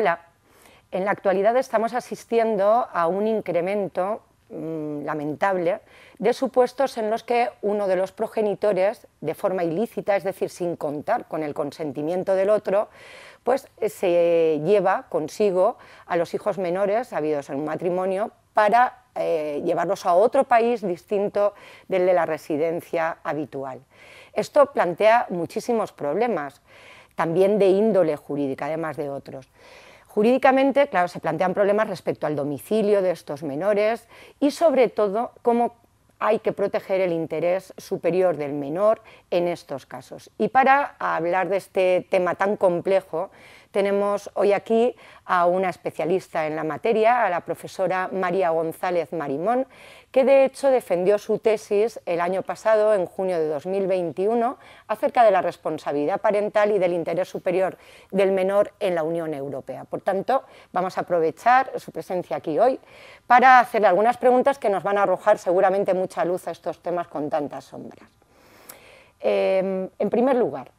Hola. En la actualidad estamos asistiendo a un incremento mm, lamentable de supuestos en los que uno de los progenitores, de forma ilícita, es decir, sin contar con el consentimiento del otro, pues eh, se lleva consigo a los hijos menores habidos en un matrimonio para eh, llevarlos a otro país distinto del de la residencia habitual. Esto plantea muchísimos problemas, también de índole jurídica, además de otros. Jurídicamente, claro, se plantean problemas respecto al domicilio de estos menores y sobre todo cómo hay que proteger el interés superior del menor en estos casos. Y para hablar de este tema tan complejo, tenemos hoy aquí a una especialista en la materia, a la profesora María González Marimón, que de hecho defendió su tesis el año pasado, en junio de 2021, acerca de la responsabilidad parental y del interés superior del menor en la Unión Europea. Por tanto, vamos a aprovechar su presencia aquí hoy para hacerle algunas preguntas que nos van a arrojar seguramente mucha luz a estos temas con tantas sombras. Eh, en primer lugar,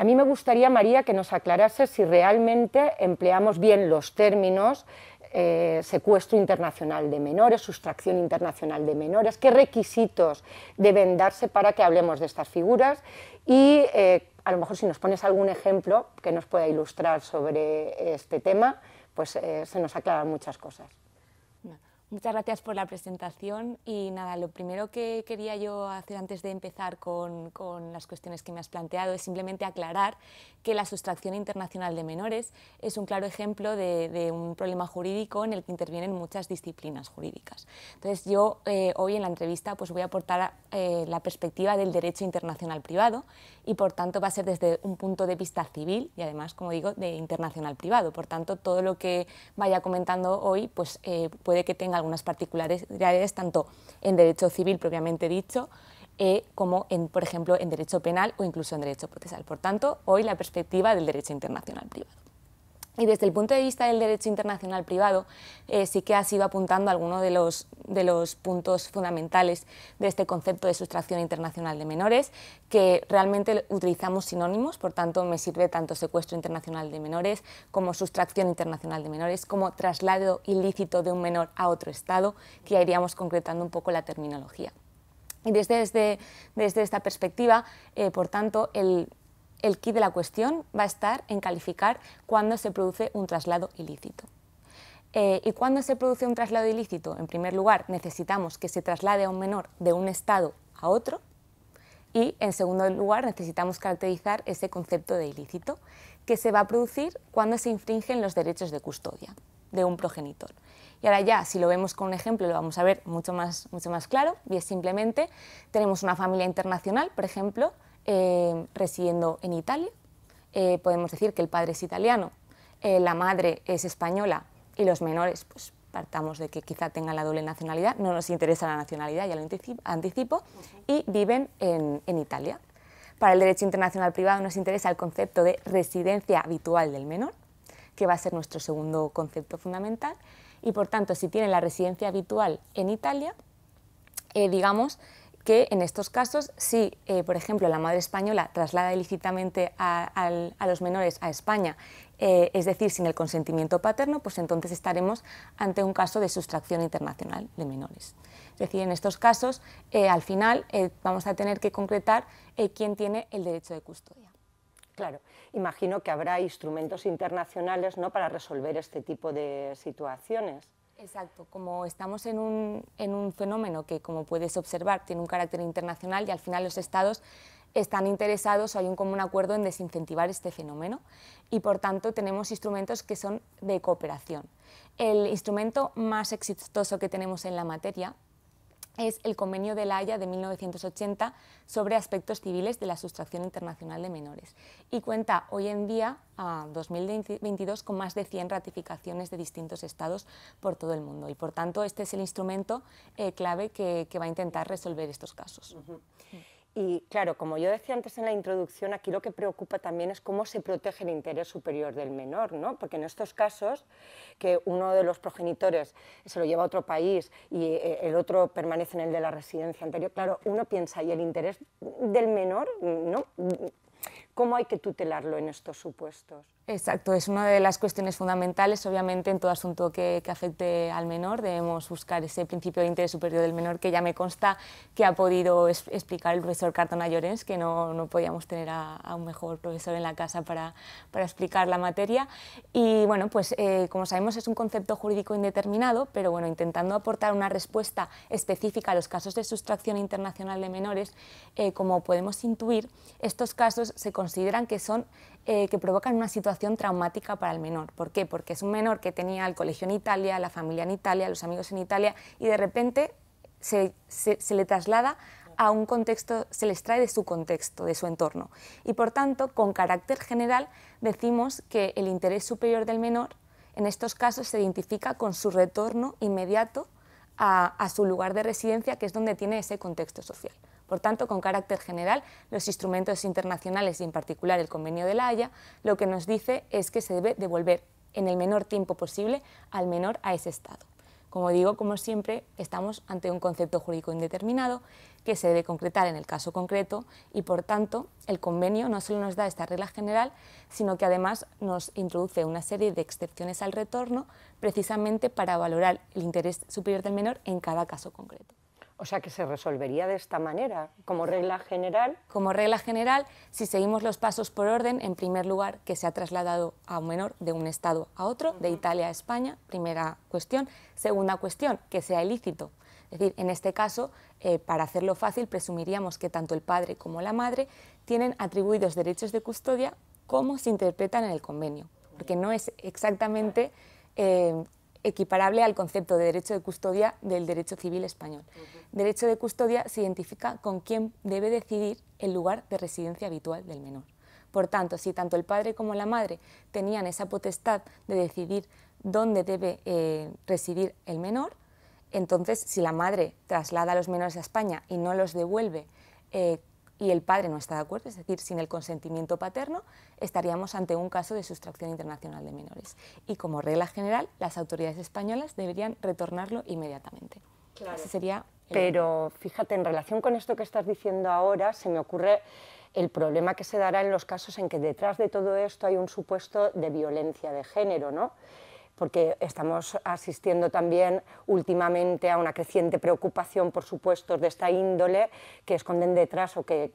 a mí me gustaría, María, que nos aclarase si realmente empleamos bien los términos eh, secuestro internacional de menores, sustracción internacional de menores, qué requisitos deben darse para que hablemos de estas figuras y eh, a lo mejor si nos pones algún ejemplo que nos pueda ilustrar sobre este tema, pues eh, se nos aclaran muchas cosas. Muchas gracias por la presentación y nada, lo primero que quería yo hacer antes de empezar con, con, las cuestiones que me has planteado es simplemente aclarar que la sustracción internacional de menores es un claro ejemplo de, un problema jurídico en el que intervienen muchas disciplinas jurídicas. Entonces yo eh, hoy en la entrevista pues voy a aportar eh, la perspectiva del derecho internacional privado y por tanto va a ser desde un punto de vista civil y además, como digo, de internacional privado. Por tanto, todo lo que vaya comentando hoy pues, eh, puede que tenga algunas particularidades tanto en derecho civil propiamente dicho, eh, como en, por ejemplo, en derecho penal o incluso en derecho procesal. Por tanto, hoy la perspectiva del derecho internacional privado. Y desde el punto de vista del derecho internacional privado, eh, sí que ha sido apuntando algunos de los, de los puntos fundamentales de este concepto de sustracción internacional de menores, que realmente utilizamos sinónimos, por tanto me sirve tanto secuestro internacional de menores como sustracción internacional de menores, como traslado ilícito de un menor a otro Estado, que iríamos concretando un poco la terminología. Y desde, desde, esta perspectiva, eh, por tanto, el el kit de la cuestión va a estar en calificar cuándo se produce un traslado ilícito. Eh, ¿Y cuándo se produce un traslado ilícito? En primer lugar, necesitamos que se traslade a un menor de un estado a otro y, en segundo lugar, necesitamos caracterizar ese concepto de ilícito que se va a producir cuando se infringen los derechos de custodia de un progenitor. Y ahora ya, si lo vemos con un ejemplo, lo vamos a ver mucho más, mucho más claro y es simplemente, tenemos una familia internacional, por ejemplo, eh, residiendo en Italia. Eh, podemos decir que el padre es italiano, eh, la madre es española y los menores, pues partamos de que quizá tengan la doble nacionalidad, no nos interesa la nacionalidad, ya lo anticipo, y viven en, Italia. Para el derecho internacional privado nos interesa el concepto de residencia habitual del menor, que va a ser nuestro segundo concepto fundamental, y por tanto, si tienen la residencia habitual en Italia, digamos que en estos casos, si, eh, por ejemplo, la madre española traslada ilícitamente a, los menores a España, eh, es decir, sin el consentimiento paterno, pues entonces estaremos ante un caso de sustracción internacional de menores. Es decir, en estos casos, eh, al final, vamos a tener que concretar quién tiene el derecho de custodia. Claro, imagino que habrá instrumentos internacionales ¿no? para resolver este tipo de situaciones. Exacto, como estamos en un, en un fenómeno que, como puedes observar, tiene un carácter internacional y al final los estados están interesados o hay un común acuerdo en desincentivar este fenómeno y por tanto tenemos instrumentos que son de cooperación. El instrumento más exitoso que tenemos en la materia es el Convenio de la Haya de 1980 sobre aspectos civiles de la sustracción internacional de menores y cuenta hoy en día, a 2022, con más de 100 ratificaciones de distintos estados por todo el mundo y por tanto este es el instrumento eh, clave que, va a intentar resolver estos casos. Y claro, como yo decía antes en la introducción, aquí lo que preocupa también es cómo se protege el interés superior del menor, ¿no? Porque en estos casos, que uno de los progenitores se lo lleva a otro país y eh, el otro permanece en el de la residencia anterior, claro, uno piensa, ¿y el interés del menor? ¿No? ¿Cómo hay que tutelarlo en estos supuestos? Exacto, es una de las cuestiones fundamentales. Obviamente, en todo asunto que, afecte al menor, debemos buscar ese principio de interés superior del menor, que ya me consta que ha podido explicar el profesor Cartona Llorens, que no, podíamos tener a, un mejor profesor en la casa para, explicar la materia. Y bueno, pues eh, como sabemos, es un concepto jurídico indeterminado, pero bueno, intentando aportar una respuesta específica a los casos de sustracción internacional de menores, eh, como podemos intuir, estos casos se consideran que son eh, que provocan una situación traumática para el menor. ¿Por qué? Porque es un menor que tenía el colegio en Italia, la familia en Italia, los amigos en Italia y de repente se, le traslada a un contexto, se les trae de su contexto, de su entorno. Y por tanto, con carácter general, decimos que el interés superior del menor en estos casos se identifica con su retorno inmediato a su lugar de residencia, que es donde tiene ese contexto social. Por tanto, con carácter general, los instrumentos internacionales y en particular el Convenio de la Haya, lo que nos dice es que se debe devolver en el menor tiempo posible al menor a ese Estado. Como digo, como siempre, estamos ante un concepto jurídico indeterminado que se debe concretar en el caso concreto y, por tanto, el convenio no solo nos da esta regla general, sino que además nos introduce una serie de excepciones al retorno precisamente para valorar el interés superior del menor en cada caso concreto. O sea, que se resolvería de esta manera, como regla general. Como regla general, si seguimos los pasos por orden, en primer lugar, que se ha trasladado a un menor de un estado a otro, de Italia a España, primera cuestión. Segunda cuestión, que sea ilícito. Es decir, en este caso, eh, para hacerlo fácil, presumiríamos que tanto el padre como la madre tienen atribuidos derechos de custodia como se interpretan en el convenio, porque no es exactamente eh, equiparable al concepto de derecho de custodia del derecho civil español. Derecho de custodia se identifica con quién debe decidir el lugar de residencia habitual del menor. Por tanto, si tanto el padre como la madre tenían esa potestad de decidir dónde debe eh, residir el menor, entonces si la madre traslada a los menores a España y no los devuelve eh, y el padre no está de acuerdo, es decir, sin el consentimiento paterno, estaríamos ante un caso de sustracción internacional de menores. Y como regla general, las autoridades españolas deberían retornarlo inmediatamente. Claro. sería Pero fíjate, en relación con esto que estás diciendo ahora, se me ocurre el problema que se dará en los casos en que detrás de todo esto hay un supuesto de violencia de género, ¿no? porque estamos asistiendo también últimamente a una creciente preocupación por supuesto, de esta índole que esconden detrás o que,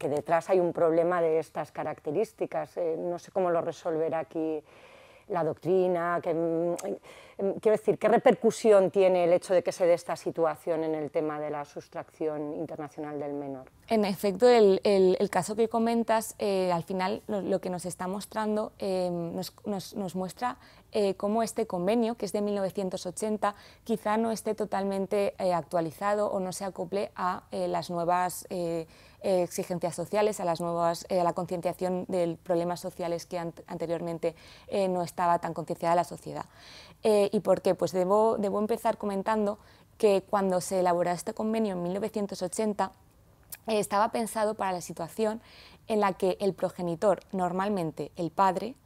detrás hay un problema de estas características. Eh, no sé cómo lo resolverá aquí la doctrina, mm, quiero decir, ¿qué repercusión tiene el hecho de que se dé esta situación en el tema de la sustracción internacional del menor? En efecto, el, caso que comentas, eh, al final lo, que nos está mostrando eh, nos, muestra eh, cómo este convenio, que es de 1980, quizá no esté totalmente eh, actualizado o no se acople a eh, las nuevas exigencias sociales, a, las nuevas, a la concienciación de problemas sociales que anteriormente no estaba tan concienciada la sociedad. ¿Y por qué? Pues debo, debo empezar comentando que cuando se elaboró este convenio en 1980, estaba pensado para la situación en la que el progenitor, normalmente el padre,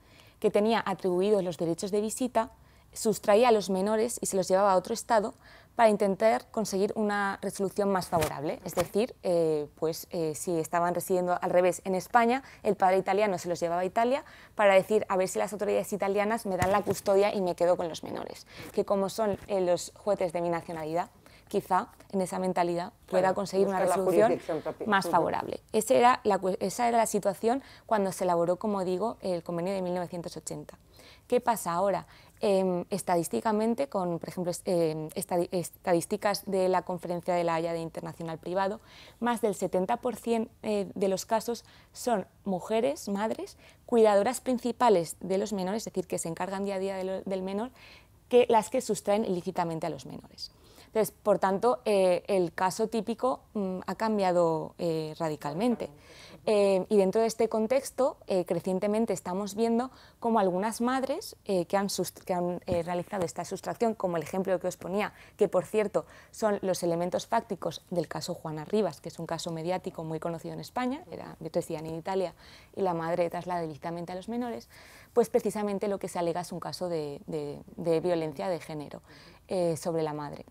que tenía atribuidos los derechos de visita, sustraía a los menores y se los llevaba a otro Estado para intentar conseguir una resolución más favorable. Es decir, eh, pues eh, si estaban residiendo al revés en España, el padre italiano se los llevaba a Italia para decir a ver si las autoridades italianas me dan la custodia y me quedo con los menores, que como son eh, los jueces de mi nacionalidad, quizá en esa mentalidad pueda conseguir una resolución más favorable. Esa era, la, situación cuando se elaboró, como digo, el convenio de 1980. ¿Qué pasa ahora? Em, estadísticamente, con, por ejemplo, em, estadísticas de la Conferencia de la Haya de Internacional Privado, más del 70% eh, de los casos son mujeres, madres, cuidadoras principales de los menores, es decir, que se encargan día a día del menor, que las que sustraen ilícitamente a los menores por tanto, eh, el caso típico mm, ha cambiado eh, radicalmente. Eh, y dentro de este contexto, crecientemente estamos viendo cómo algunas madres que han, realizado esta sustracción, como el ejemplo que os ponía, que por cierto son los elementos fácticos del caso Juana Rivas, que es un caso mediático muy conocido en España, era, decían en Italia y la madre traslada directamente a los menores, pues precisamente lo que se alega es un caso de violencia de género sobre la madre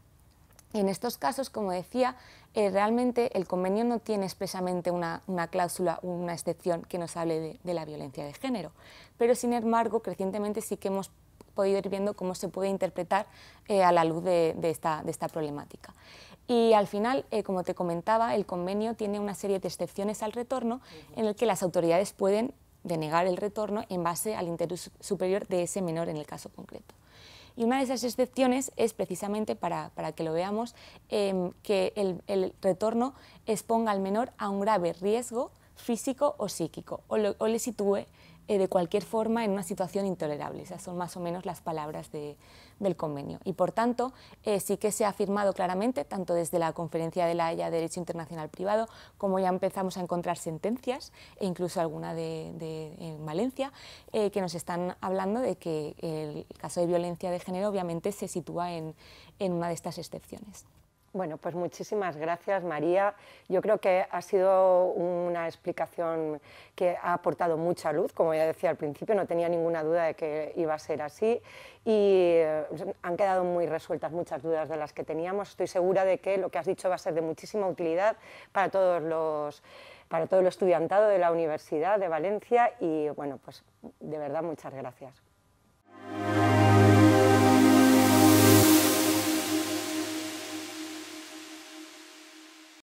en estos casos, como decía, eh, realmente el convenio no tiene expresamente una, cláusula o una excepción que nos hable de, la violencia de género, pero sin embargo, crecientemente sí que hemos podido ir viendo cómo se puede interpretar eh, a la luz de, esta, problemática. Y al final, eh, como te comentaba, el convenio tiene una serie de excepciones al retorno en el que las autoridades pueden denegar el retorno en base al interés superior de ese menor en el caso concreto. Y una de esas excepciones es precisamente, para, que lo veamos, em, que el, retorno exponga al menor a un grave riesgo físico o psíquico, o, le sitúe eh, de cualquier forma en una situación intolerable. Esas son más o menos las palabras de, del convenio. Y por tanto, eh, sí que se ha afirmado claramente, tanto desde la Conferencia de la Haya de Derecho Internacional Privado, como ya empezamos a encontrar sentencias, e incluso alguna de, en Valencia, eh, que nos están hablando de que el caso de violencia de género obviamente se sitúa en una de estas excepciones. Bueno, pues muchísimas gracias María. Yo creo que ha sido una explicación que ha aportado mucha luz, como ya decía al principio, no tenía ninguna duda de que iba a ser así y eh, han quedado muy resueltas muchas dudas de las que teníamos. Estoy segura de que lo que has dicho va a ser de muchísima utilidad para todos los para todo el estudiantado de la Universidad de Valencia y bueno, pues de verdad muchas gracias.